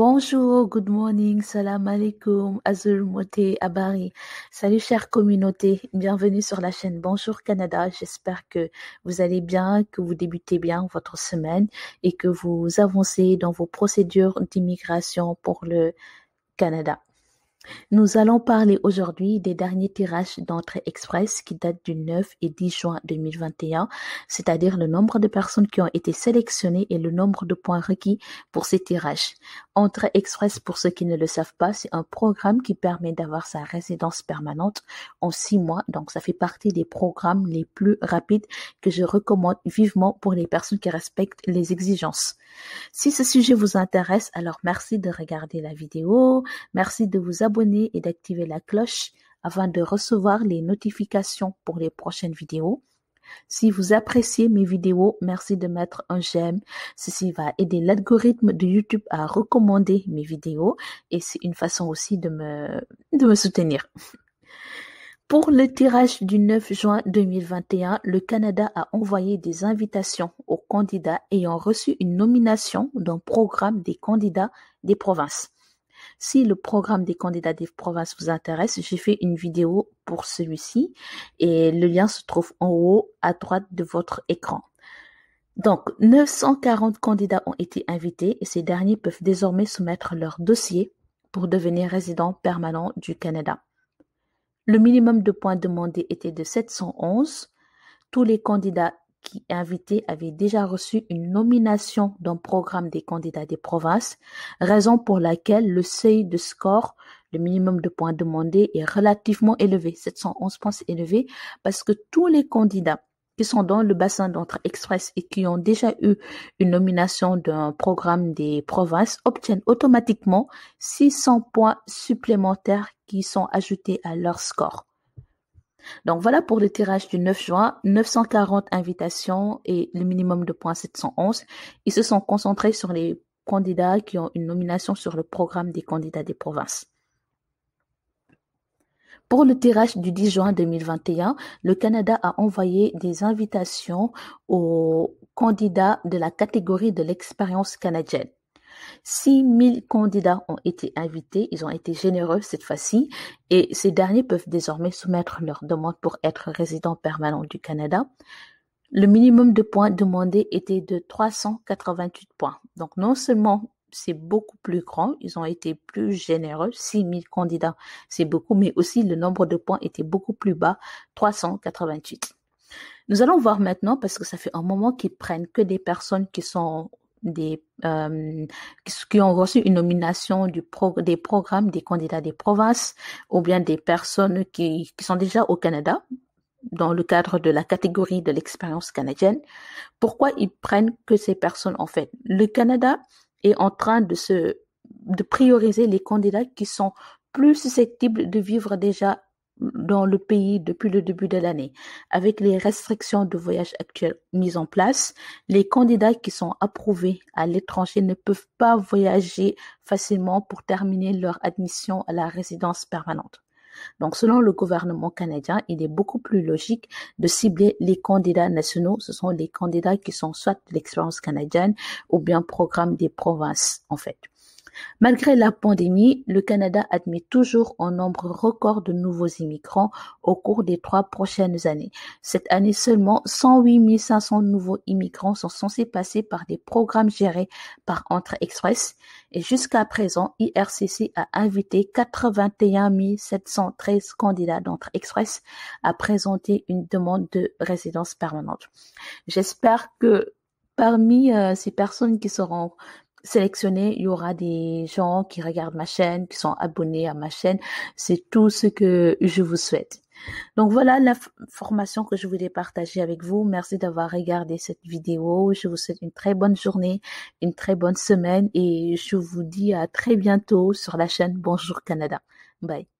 Bonjour, good morning, salam alaikum, azul moté abari. Salut chère communauté, bienvenue sur la chaîne Bonjour Canada. J'espère que vous allez bien, que vous débutez bien votre semaine et que vous avancez dans vos procédures d'immigration pour le Canada. Nous allons parler aujourd'hui des derniers tirages d'entrée express qui datent du 9 et 10 juin 2021, c'est-à-dire le nombre de personnes qui ont été sélectionnées et le nombre de points requis pour ces tirages. Entrée express, pour ceux qui ne le savent pas, c'est un programme qui permet d'avoir sa résidence permanente en six mois, donc ça fait partie des programmes les plus rapides que je recommande vivement pour les personnes qui respectent les exigences. Si ce sujet vous intéresse, alors merci de regarder la vidéo, merci de vous abonner et d'activer la cloche avant de recevoir les notifications pour les prochaines vidéos. Si vous appréciez mes vidéos, merci de mettre un j'aime. Ceci va aider l'algorithme de YouTube à recommander mes vidéos et c'est une façon aussi de me, de me soutenir. Pour le tirage du 9 juin 2021, le Canada a envoyé des invitations aux candidats ayant reçu une nomination d'un programme des candidats des provinces. Si le programme des candidats des provinces vous intéresse, j'ai fait une vidéo pour celui-ci et le lien se trouve en haut à droite de votre écran. Donc, 940 candidats ont été invités et ces derniers peuvent désormais soumettre leur dossier pour devenir résident permanent du Canada. Le minimum de points demandés était de 711. Tous les candidats qui invité avait déjà reçu une nomination d'un programme des candidats des provinces, raison pour laquelle le seuil de score, le minimum de points demandés, est relativement élevé. 711 points, élevés, parce que tous les candidats qui sont dans le bassin d'entre express et qui ont déjà eu une nomination d'un programme des provinces obtiennent automatiquement 600 points supplémentaires qui sont ajoutés à leur score. Donc voilà pour le tirage du 9 juin, 940 invitations et le minimum de points 711. Ils se sont concentrés sur les candidats qui ont une nomination sur le programme des candidats des provinces. Pour le tirage du 10 juin 2021, le Canada a envoyé des invitations aux candidats de la catégorie de l'expérience canadienne. 000 candidats ont été invités. Ils ont été généreux cette fois-ci et ces derniers peuvent désormais soumettre leur demande pour être résident permanent du Canada. Le minimum de points demandés était de 388 points. Donc non seulement c'est beaucoup plus grand. Ils ont été plus généreux, 6000 candidats, c'est beaucoup, mais aussi le nombre de points était beaucoup plus bas, 388. Nous allons voir maintenant, parce que ça fait un moment qu'ils prennent que des personnes qui sont des euh, qui ont reçu une nomination du des programmes des candidats des provinces ou bien des personnes qui, qui sont déjà au Canada dans le cadre de la catégorie de l'expérience canadienne. Pourquoi ils prennent que ces personnes en fait Le Canada est en train de se de prioriser les candidats qui sont plus susceptibles de vivre déjà dans le pays depuis le début de l'année. Avec les restrictions de voyage actuelles mises en place, les candidats qui sont approuvés à l'étranger ne peuvent pas voyager facilement pour terminer leur admission à la résidence permanente. Donc, selon le gouvernement canadien, il est beaucoup plus logique de cibler les candidats nationaux. Ce sont les candidats qui sont soit de l'expérience canadienne ou bien programme des provinces, en fait. Malgré la pandémie, le Canada admet toujours un nombre record de nouveaux immigrants au cours des trois prochaines années. Cette année seulement, 108 500 nouveaux immigrants sont censés passer par des programmes gérés par Entre Express et jusqu'à présent, IRCC a invité 81 713 candidats d'Entre Express à présenter une demande de résidence permanente. J'espère que parmi euh, ces personnes qui seront sélectionner, il y aura des gens qui regardent ma chaîne, qui sont abonnés à ma chaîne. C'est tout ce que je vous souhaite. Donc voilà l'information que je voulais partager avec vous. Merci d'avoir regardé cette vidéo. Je vous souhaite une très bonne journée, une très bonne semaine et je vous dis à très bientôt sur la chaîne Bonjour Canada. Bye.